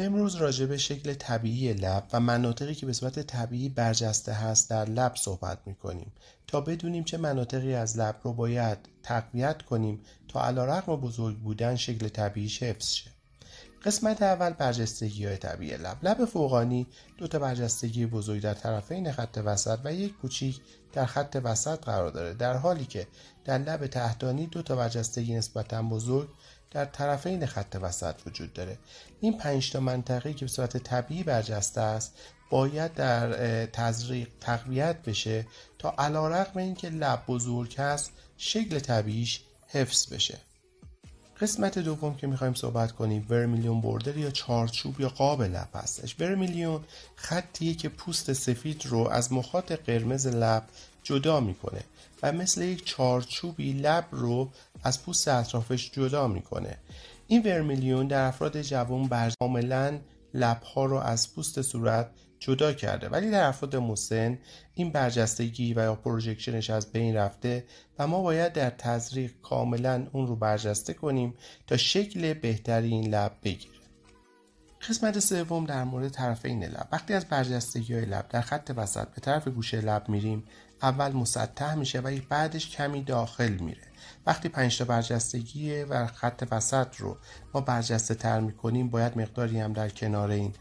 امروز راجع به شکل طبیعی لب و مناطقی که به صورت طبیعی برجسته هست در لب صحبت می کنیم تا بدونیم چه مناطقی از لب رو باید تقویت کنیم تا رقم بزرگ بودن شکل طبیعیش حفظ شه. قسمت اول برجستگی های طبیعی لب لب فوقانی دو تا برجستگی بزرگ در طرفین خط وسط و یک کوچیک در خط وسط قرار داره در حالی که در لب تحتانی دو تا برجستگی نسبتا بزرگ در طرفین خط وسط وجود داره این پنج تا منطقه که به صورت طبیعی برجسته است باید در تزریق تقویت بشه تا علیرغم اینکه لب بزرگ است شکل طبیعیش حفظ بشه قسمت دوم که میخوایم صحبت کنیم ورمیلیون بردر یا چارچوب یا قاب لب هستش ورمیلیون خطیه که پوست سفید رو از مخاط قرمز لب جدا میکنه و مثل یک چارچوبی لب رو از پوست اطرافش جدا میکنه این ورمیلیون در افراد جوان بر کاملا لبها رو از پوست صورت جدا کرده ولی در افراد مسن این برجستگی و یا پروژکشنش از بین رفته و ما باید در تزریق کاملا اون رو برجسته کنیم تا شکل بهتری این لب بگیره قسمت سوم در مورد طرفین لب وقتی از برجستگی های لب در خط وسط به طرف گوشه لب میریم اول مسطح میشه و بعدش کمی داخل میره وقتی پنج تا برجستگی و خط وسط رو ما برجسته تر میکنیم باید مقداری هم در کنار این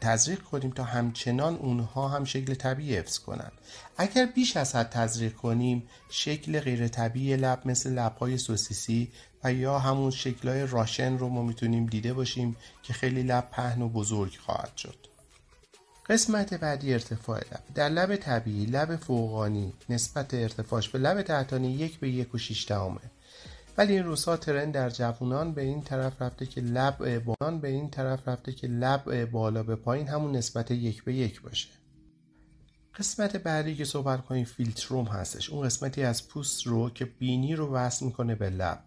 تزریق کنیم تا همچنان اونها هم شکل طبیعی حفظ کنند اگر بیش از حد تزریق کنیم شکل غیر طبیعی لب مثل لبهای سوسیسی و یا همون شکلای راشن رو ما میتونیم دیده باشیم که خیلی لب پهن و بزرگ خواهد شد قسمت بعدی ارتفاع لب در لب طبیعی لب فوقانی نسبت ارتفاعش به لب تحتانی یک به یک و شیش دهمه ولی این روزها ترند در جوانان به این طرف رفته که لب به این طرف رفته که لب بالا به پایین همون نسبت یک به یک باشه قسمت بعدی که صحبت کنیم فیلتروم هستش اون قسمتی از پوست رو که بینی رو وصل میکنه به لب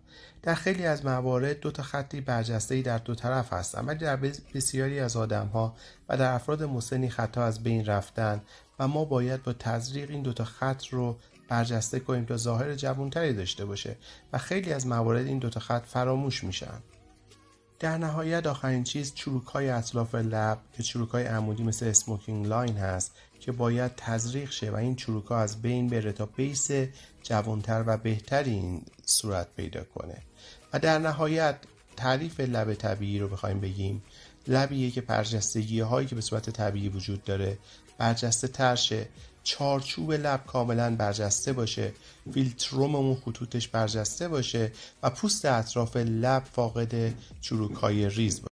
در خیلی از موارد دو تا خطی برجسته در دو طرف هست اما در بسیاری از آدم ها و در افراد مسنی خطا از بین رفتن و ما باید با تزریق این دو تا خط رو برجسته کنیم تا ظاهر جوانتری داشته باشه و خیلی از موارد این دو تا خط فراموش میشن در نهایت آخرین چیز چروک های اطراف لب که چروک های عمودی مثل اسموکینگ لاین هست که باید تزریق شه و این چروک ها از بین بره تا بیس جوانتر و بهتری این صورت پیدا کنه و در نهایت تعریف لب طبیعی رو بخوایم بگیم لبیه که پرجستگی هایی که به صورت طبیعی وجود داره برجسته ترشه چارچوب لب کاملا برجسته باشه فیلتروممون خطوطش برجسته باشه و پوست اطراف لب فاقد چروکای ریز باشه